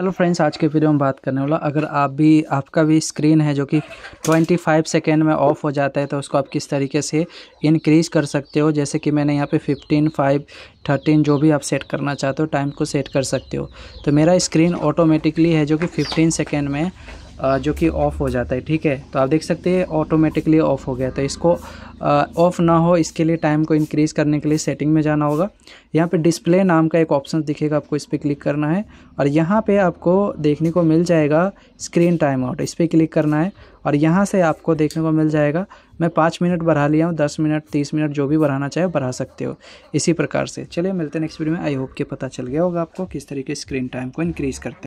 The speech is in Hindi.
हेलो फ्रेंड्स आज के वीडियो में बात करने वाला अगर आप भी आपका भी स्क्रीन है जो कि 25 सेकेंड में ऑफ हो जाता है तो उसको आप किस तरीके से इंक्रीज़ कर सकते हो जैसे कि मैंने यहाँ पे 15, 5, 13 जो भी आप सेट करना चाहते हो टाइम को सेट कर सकते हो तो मेरा स्क्रीन ऑटोमेटिकली है जो कि 15 सेकेंड में जो कि ऑफ़ हो जाता है ठीक है तो आप देख सकते हैं ऑटोमेटिकली ऑफ़ हो गया तो इसको ऑफ़ ना हो इसके लिए टाइम को इंक्रीज़ करने के लिए सेटिंग में जाना होगा यहाँ पे डिस्प्ले नाम का एक ऑप्शन दिखेगा आपको इस पर क्लिक करना है और यहाँ पे आपको देखने को मिल जाएगा स्क्रीन टाइम आउट इस पर क्लिक करना है और यहाँ से आपको देखने को मिल जाएगा मैं पाँच मिनट बढ़ा लिया हूँ दस मिनट तीस मिनट जो भी बढ़ाना चाहे बढ़ा सकते हो इसी प्रकार से चलिए मिलते हैं नेक्स्ट वीडियो में आई होप के पता चल गया होगा आपको किस तरीके स्क्रीन टाइम को इंक्रीज़ करते हैं